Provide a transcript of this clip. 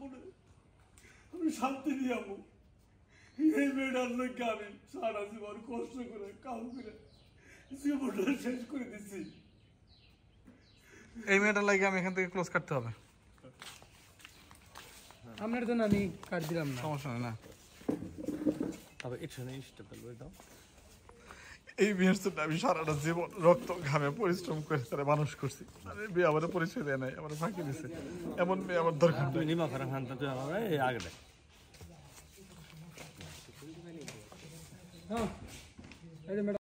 মনে আমি শান্তি নিয়ে যাবো এই মেয়েটার লোককে আমি সারা জীবন কষ্ট করে কাম করে জীবনটা শেষ করে দিছি এই মেয়েটার লাগে আমি এখান থেকে ক্লোজ কাটতে হবে আপনার জন্য আমি কাট দিলাম না সমস্যা না তবে এটা নেই স্টেপল দাও এই বিয়ারসনটা আমি সারাটা জীবন রক্ত ঘামে পরিশ্রম করে তারা মানুষ করছি আরে বিয়ে আমার পরিচয় দেয় নাই আমার ফাঁকি দিছে এমন মেয়ে আমার দরকার এই